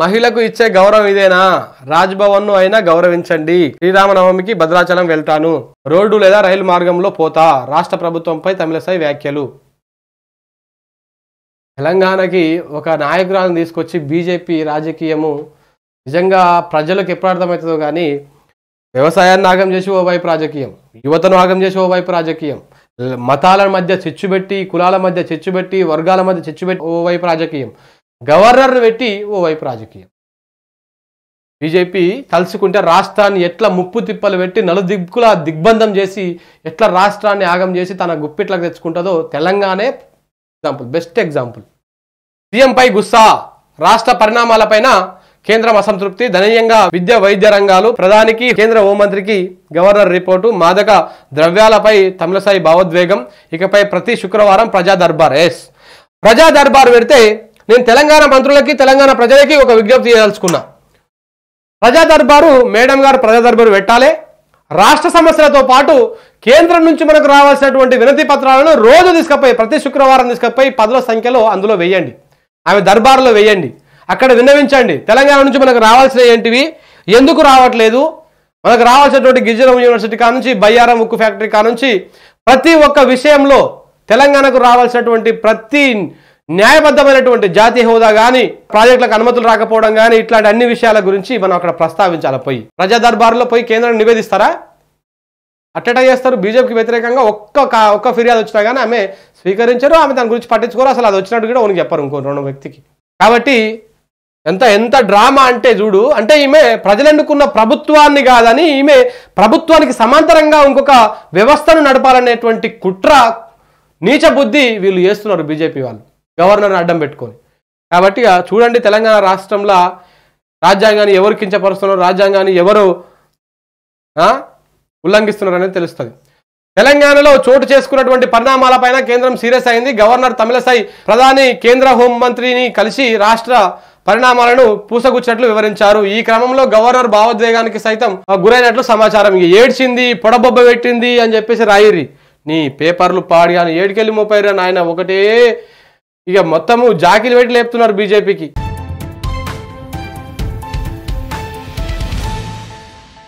మహిళకు ఇచ్చే గౌరవం ఇదేనా రాజ్భవన్ ను అయినా గౌరవించండి శ్రీరామనవమికి భద్రాచలం వెళ్తాను రోడ్డు లేదా రైలు మార్గంలో పోతా రాష్ట్ర ప్రభుత్వంపై తమిళసాయి వ్యాఖ్యలు తెలంగాణకి ఒక నాయకురాలను తీసుకొచ్చి బీజేపీ రాజకీయము నిజంగా ప్రజలకు ఎప్పుడు అర్థమవుతుందో కానీ వ్యవసాయాన్ని ఆగం చేసి ఓవైపు రాజకీయం యువతను ఆగం చేసి ఓవైపు రాజకీయం మతాల మధ్య చెచ్చుబెట్టి కులాల మధ్య చెచ్చుబెట్టి వర్గాల మధ్య ఓ ఓవైపు రాజకీయం గవర్నర్ పెట్టి ఓవైపు రాజకీయం బీజేపీ తలుసుకుంటే రాష్ట్రాన్ని ఎట్లా ముప్పు తిప్పలు పెట్టి నలుదిక్కుల దిగ్బంధం చేసి ఎట్లా రాష్ట్రాన్ని ఆగం చేసి తన గుప్పిట్లకు తెచ్చుకుంటుందో తెలంగాణే ఎగ్జాంపుల్ బెస్ట్ ఎగ్జాంపుల్ సీఎంపై గుస్సా రాష్ట్ర పరిణామాలపైన కేంద్రం అసంతృప్తి దనీయంగా విద్య వైద్య రంగాలు ప్రధానికి కేంద్ర హోంమంత్రికి గవర్నర్ రిపోర్టు మాదక ద్రవ్యాలపై తమిళసాయి భావోద్వేగం ఇకపై ప్రతి శుక్రవారం ప్రజా దర్బార్ ఎస్ ప్రజా దర్బార్ పెడితే నేను తెలంగాణ మంత్రులకి తెలంగాణ ప్రజలకి ఒక విజ్ఞప్తి చేయదలుచుకున్నా ప్రజా దర్బారు మేడం గారు ప్రజా దర్బారు పెట్టాలి రాష్ట్ర సమస్యలతో పాటు కేంద్రం నుంచి మనకు రావాల్సినటువంటి వినతి పత్రాలను రోజు తీసుకపోయి ప్రతి శుక్రవారం తీసుకపోయి పదుల సంఖ్యలో అందులో వేయండి ఆమె దర్బార్లో వేయండి అక్కడ విన్నవించండి తెలంగాణ నుంచి మనకు రావాల్సిన ఏంటివి ఎందుకు రావట్లేదు మనకు రావాల్సినటువంటి గిరిజనం యూనివర్సిటీ కానుంచి బయ్యారం ఉక్కు ఫ్యాక్టరీ కానుంచి ప్రతి ఒక్క విషయంలో తెలంగాణకు రావాల్సినటువంటి ప్రతి న్యాయబద్ధమైనటువంటి జాతీయ హోదా కానీ ప్రాజెక్టులకు అనుమతులు రాకపోవడం కానీ ఇట్లాంటి అన్ని విషయాల గురించి మనం అక్కడ ప్రస్తావించాలి పోయి ప్రజా దర్బార్లో పోయి కేంద్రం నివేదిస్తారా అట్టట చేస్తారు బీజేపీకి వ్యతిరేకంగా ఒక్క ఒక్క ఫిర్యాదు వచ్చినా కానీ ఆమె స్వీకరించరు ఆమె దాని గురించి పట్టించుకోరు అసలు అది వచ్చినట్టు కూడా ఉనికి చెప్పరు ఇంకో రెండు వ్యక్తికి కాబట్టి ఎంత ఎంత డ్రామా అంటే చూడు అంటే ఈమె ప్రజలెన్నుకున్న ప్రభుత్వాన్ని కాదని ఈమె ప్రభుత్వానికి సమాంతరంగా ఇంకొక వ్యవస్థను నడపాలనేటువంటి కుట్ర నీచ బుద్ధి వీళ్ళు చేస్తున్నారు బీజేపీ వాళ్ళు గవర్నర్ని అడ్డం పెట్టుకొని కాబట్టి చూడండి తెలంగాణ రాష్ట్రంలో రాజ్యాంగాన్ని ఎవరు కించపరుస్తున్నారు రాజ్యాంగాన్ని ఎవరు ఉల్లంఘిస్తున్నారు అనేది తెలుస్తుంది తెలంగాణలో చోటు చేసుకున్నటువంటి పరిణామాలపైన కేంద్రం సీరియస్ అయింది గవర్నర్ తమిళసై ప్రధాని కేంద్ర హోంమంత్రిని కలిసి రాష్ట్ర పరిణామాలను పూసగుచ్చినట్లు వివరించారు ఈ క్రమంలో గవర్నర్ భావోద్వేగానికి సైతం గురైనట్లు సమాచారం ఏడ్చింది పొడబొబ్బ పెట్టింది అని చెప్పేసి రాయిరి నీ పేపర్లు పాడి అని ఏడుకెళ్ళి మోపారు నాయన ఒకటే ఇక మొత్తము జాకిలు పెట్టి లేపుతున్నారు బీజేపీకి